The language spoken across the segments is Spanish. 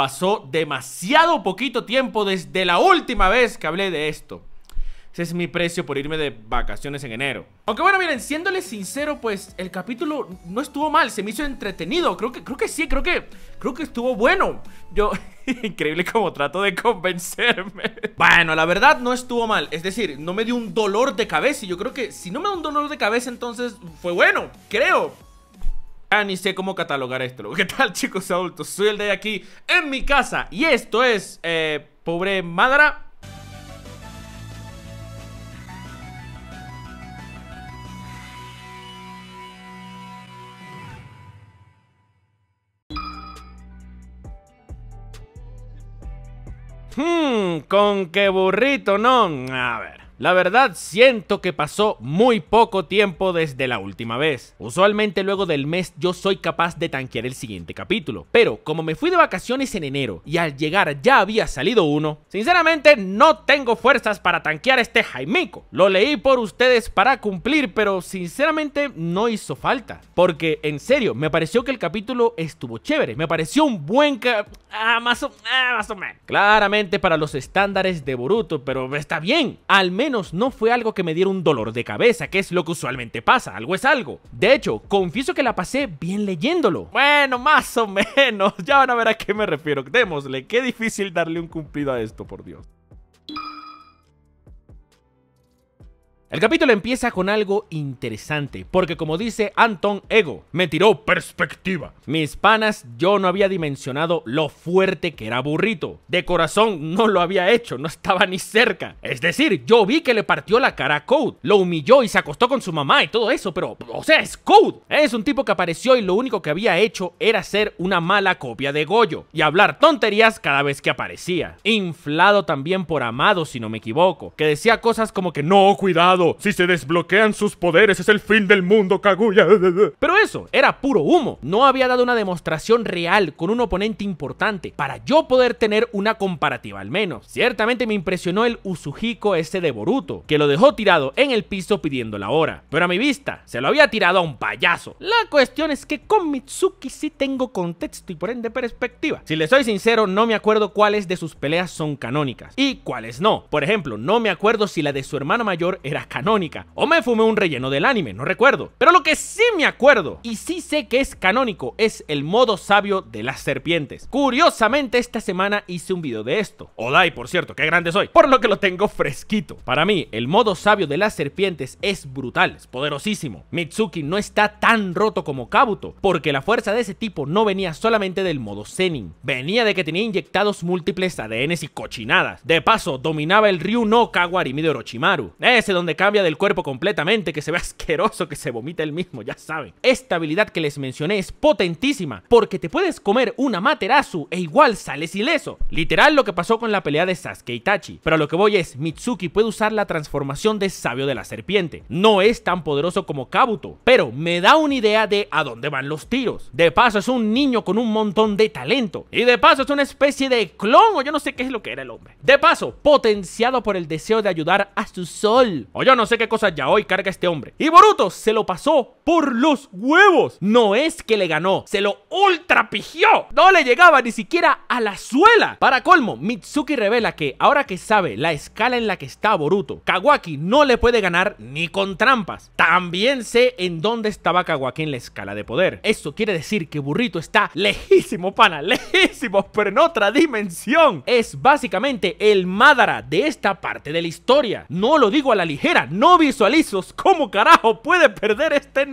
Pasó demasiado poquito tiempo desde la última vez que hablé de esto. Ese es mi precio por irme de vacaciones en enero. Aunque bueno, miren, siéndole sincero, pues el capítulo no estuvo mal, se me hizo entretenido. Creo que, creo que sí, creo que, creo que estuvo bueno. Yo, increíble como trato de convencerme. Bueno, la verdad no estuvo mal. Es decir, no me dio un dolor de cabeza. Y yo creo que si no me da un dolor de cabeza, entonces fue bueno, creo. Ah, ni sé cómo catalogar esto. ¿Qué tal, chicos adultos? Soy el de aquí en mi casa. Y esto es, eh, pobre madra. Hmm, con qué burrito, ¿no? A ver. La verdad siento que pasó muy poco tiempo desde la última vez. Usualmente luego del mes yo soy capaz de tanquear el siguiente capítulo, pero como me fui de vacaciones en enero y al llegar ya había salido uno, sinceramente no tengo fuerzas para tanquear este Jaimico. Lo leí por ustedes para cumplir, pero sinceramente no hizo falta, porque en serio, me pareció que el capítulo estuvo chévere, me pareció un buen... Ca ah, más ah, menos. Claramente para los estándares de Boruto, pero está bien, al menos no fue algo que me diera un dolor de cabeza, que es lo que usualmente pasa, algo es algo. De hecho, confieso que la pasé bien leyéndolo. Bueno, más o menos, ya van a ver a qué me refiero. Démosle, qué difícil darle un cumplido a esto, por Dios. El capítulo empieza con algo interesante, porque como dice Anton Ego, me tiró perspectiva. Mis panas, yo no había dimensionado lo fuerte que era burrito. De corazón no lo había hecho, no estaba ni cerca. Es decir, yo vi que le partió la cara a Code, lo humilló y se acostó con su mamá y todo eso, pero, o sea, es Code. Es un tipo que apareció y lo único que había hecho era ser una mala copia de Goyo y hablar tonterías cada vez que aparecía. Inflado también por Amado, si no me equivoco, que decía cosas como que no, cuidado si se desbloquean sus poderes es el fin del mundo, Kaguya. Pero eso era puro humo. No había dado una demostración real con un oponente importante para yo poder tener una comparativa al menos. Ciertamente me impresionó el Usuhiko ese de Boruto, que lo dejó tirado en el piso pidiendo la hora. Pero a mi vista, se lo había tirado a un payaso. La cuestión es que con Mitsuki sí tengo contexto y por ende perspectiva. Si le soy sincero, no me acuerdo cuáles de sus peleas son canónicas y cuáles no. Por ejemplo, no me acuerdo si la de su hermano mayor era canónica. O me fumé un relleno del anime, no recuerdo. Pero lo que sí me acuerdo, y sí sé que es canónico, es el modo sabio de las serpientes. Curiosamente, esta semana hice un video de esto. Odai, por cierto, qué grande soy. Por lo que lo tengo fresquito. Para mí, el modo sabio de las serpientes es brutal, es poderosísimo. Mitsuki no está tan roto como Kabuto, porque la fuerza de ese tipo no venía solamente del modo Zenin. Venía de que tenía inyectados múltiples ADNs y cochinadas. De paso, dominaba el Ryu no Kawarimi de Orochimaru. Ese donde cambia del cuerpo completamente, que se ve asqueroso, que se vomita el mismo, ya saben. Esta habilidad que les mencioné es potentísima, porque te puedes comer una Materasu e igual sales ileso. Literal lo que pasó con la pelea de Sasuke Itachi. Pero lo que voy es, Mitsuki puede usar la transformación de Sabio de la Serpiente. No es tan poderoso como Kabuto, pero me da una idea de a dónde van los tiros. De paso es un niño con un montón de talento. Y de paso es una especie de clon o yo no sé qué es lo que era el hombre. De paso, potenciado por el deseo de ayudar a su sol. Oye yo no sé qué cosas ya hoy carga este hombre. Y Boruto se lo pasó por los huevos. No es que le ganó, se lo ultrapigió! No le llegaba ni siquiera a la suela. Para colmo, Mitsuki revela que ahora que sabe la escala en la que está Boruto, Kawaki no le puede ganar ni con trampas. También sé en dónde estaba Kawaki en la escala de poder. Eso quiere decir que Burrito está lejísimo, pana, lejísimo, pero en otra dimensión. Es básicamente el Madara de esta parte de la historia. No lo digo a la ligera, no visualizos cómo carajo puede perder este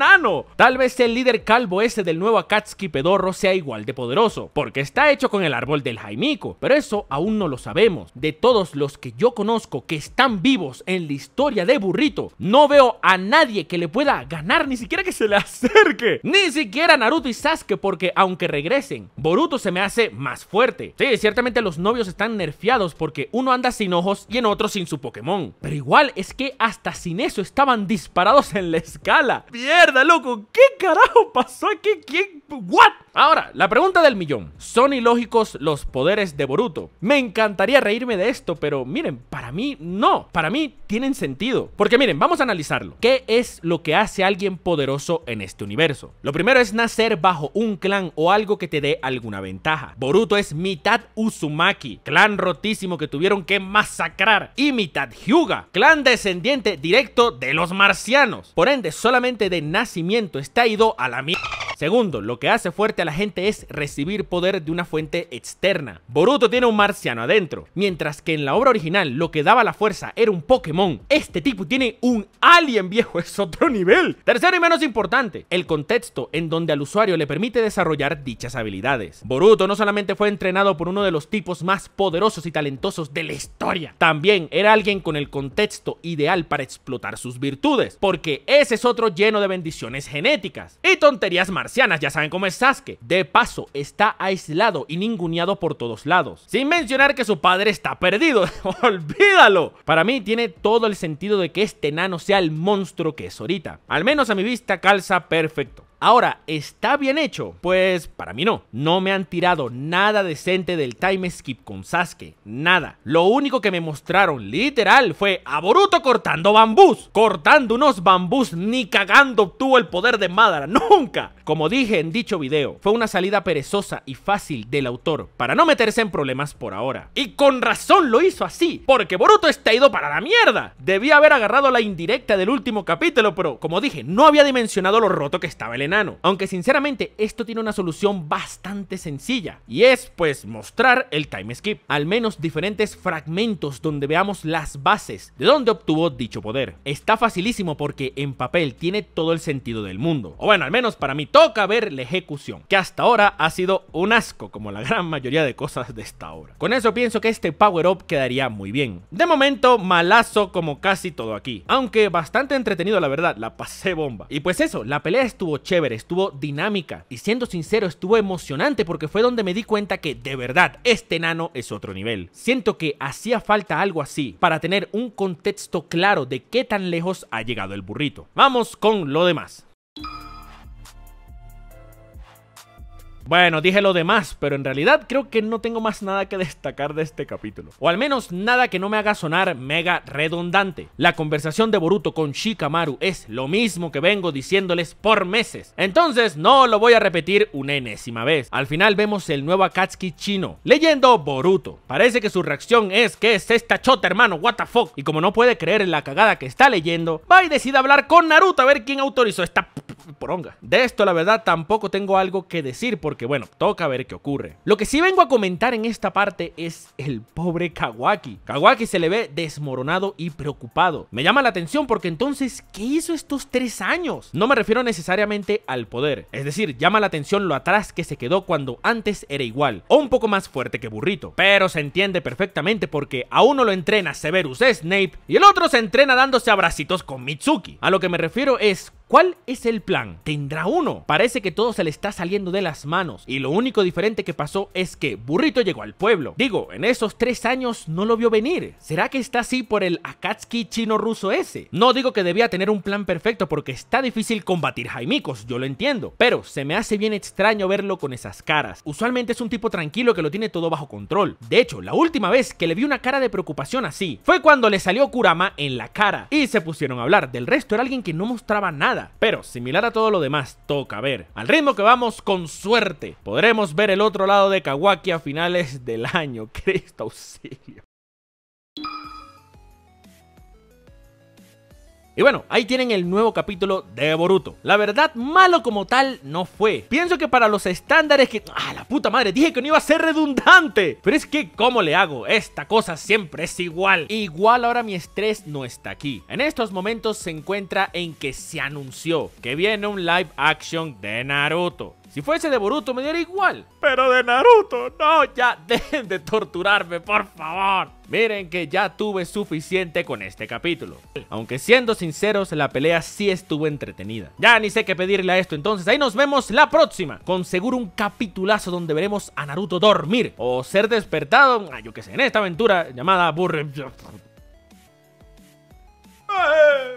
Tal vez el líder calvo ese del nuevo Akatsuki pedorro sea igual de poderoso, porque está hecho con el árbol del Jaimico, pero eso aún no lo sabemos. De todos los que yo conozco que están vivos en la historia de Burrito, no veo a nadie que le pueda ganar, ni siquiera que se le acerque, ni siquiera Naruto y Sasuke, porque aunque regresen, Boruto se me hace más fuerte. Sí, ciertamente los novios están nerfeados porque uno anda sin ojos y en otro sin su Pokémon, pero igual es que hasta sin eso estaban disparados en la escala. ¡Bien! mierda, loco. ¿Qué carajo pasó aquí? ¿Quién ¿What? Ahora, la pregunta del millón. ¿Son ilógicos los poderes de Boruto? Me encantaría reírme de esto, pero miren, para mí no. Para mí tienen sentido. Porque miren, vamos a analizarlo. ¿Qué es lo que hace a alguien poderoso en este universo? Lo primero es nacer bajo un clan o algo que te dé alguna ventaja. Boruto es mitad Uzumaki, clan rotísimo que tuvieron que masacrar, y mitad Hyuga, clan descendiente directo de los marcianos. Por ende, solamente de nacimiento está ido a la mierda. Segundo, lo que hace fuerte a la gente es recibir poder de una fuente externa. Boruto tiene un marciano adentro, mientras que en la obra original lo que daba la fuerza era un Pokémon. Este tipo tiene un alien viejo, es otro nivel. Tercero y menos importante, el contexto en donde al usuario le permite desarrollar dichas habilidades. Boruto no solamente fue entrenado por uno de los tipos más poderosos y talentosos de la historia, también era alguien con el contexto ideal para explotar sus virtudes, porque ese es otro lleno de bendiciones genéticas y tonterías marciales ya saben cómo es Sasuke. De paso, está aislado y ninguneado por todos lados. Sin mencionar que su padre está perdido, olvídalo. Para mí tiene todo el sentido de que este nano sea el monstruo que es ahorita. Al menos a mi vista calza perfecto. Ahora, ¿está bien hecho? Pues para mí no. No me han tirado nada decente del time skip con Sasuke. Nada. Lo único que me mostraron, literal, fue a Boruto cortando bambús. Cortando unos bambús ni cagando obtuvo el poder de Madara. Nunca. Como dije en dicho video, fue una salida perezosa y fácil del autor para no meterse en problemas por ahora. Y con razón lo hizo así, porque Boruto está ido para la mierda. Debía haber agarrado la indirecta del último capítulo, pero como dije, no había dimensionado lo roto que estaba el aunque sinceramente esto tiene una solución bastante sencilla y es pues mostrar el time skip, al menos diferentes fragmentos donde veamos las bases de dónde obtuvo dicho poder. Está facilísimo porque en papel tiene todo el sentido del mundo. O bueno, al menos para mí toca ver la ejecución, que hasta ahora ha sido un asco como la gran mayoría de cosas de esta obra. Con eso pienso que este power up quedaría muy bien. De momento malazo como casi todo aquí, aunque bastante entretenido la verdad, la pasé bomba. Y pues eso, la pelea estuvo chévere estuvo dinámica y siendo sincero estuvo emocionante porque fue donde me di cuenta que de verdad este nano es otro nivel. Siento que hacía falta algo así para tener un contexto claro de qué tan lejos ha llegado el burrito. Vamos con lo demás. Bueno, dije lo demás, pero en realidad creo que no tengo más nada que destacar de este capítulo. O al menos nada que no me haga sonar mega redundante. La conversación de Boruto con Shikamaru es lo mismo que vengo diciéndoles por meses. Entonces no lo voy a repetir una enésima vez. Al final vemos el nuevo Akatsuki chino leyendo Boruto. Parece que su reacción es que es esta chota hermano, what the fuck. Y como no puede creer en la cagada que está leyendo, va y decide hablar con Naruto a ver quién autorizó esta poronga. De esto, la verdad, tampoco tengo algo que decir porque, bueno, toca ver qué ocurre. Lo que sí vengo a comentar en esta parte es el pobre Kawaki. Kawaki se le ve desmoronado y preocupado. Me llama la atención porque entonces, ¿qué hizo estos tres años? No me refiero necesariamente al poder. Es decir, llama la atención lo atrás que se quedó cuando antes era igual, o un poco más fuerte que Burrito. Pero se entiende perfectamente porque a uno lo entrena Severus Snape y el otro se entrena dándose abracitos con Mitsuki. A lo que me refiero es ¿Cuál es el plan? ¿Tendrá uno? Parece que todo se le está saliendo de las manos y lo único diferente que pasó es que Burrito llegó al pueblo. Digo, en esos tres años no lo vio venir. ¿Será que está así por el Akatsuki chino ruso ese? No digo que debía tener un plan perfecto porque está difícil combatir Jaimicos, yo lo entiendo, pero se me hace bien extraño verlo con esas caras. Usualmente es un tipo tranquilo que lo tiene todo bajo control. De hecho, la última vez que le vi una cara de preocupación así fue cuando le salió Kurama en la cara y se pusieron a hablar. Del resto era alguien que no mostraba nada pero, similar a todo lo demás, toca ver. Al ritmo que vamos, con suerte, podremos ver el otro lado de Kawaki a finales del año. Cristo auxilio. Y bueno, ahí tienen el nuevo capítulo de Boruto. La verdad, malo como tal no fue. Pienso que para los estándares que... ¡Ah, la puta madre! Dije que no iba a ser redundante. Pero es que, ¿cómo le hago? Esta cosa siempre es igual. Igual ahora mi estrés no está aquí. En estos momentos se encuentra en que se anunció que viene un live action de Naruto. Si fuese de Boruto me diera igual. Pero de Naruto, no, ya dejen de torturarme, por favor. Miren que ya tuve suficiente con este capítulo. Aunque siendo sinceros, la pelea sí estuvo entretenida. Ya ni sé qué pedirle a esto, entonces ahí nos vemos la próxima. Con seguro un capitulazo donde veremos a Naruto dormir o ser despertado, ah, yo qué sé, en esta aventura llamada Burre... ¡Eh!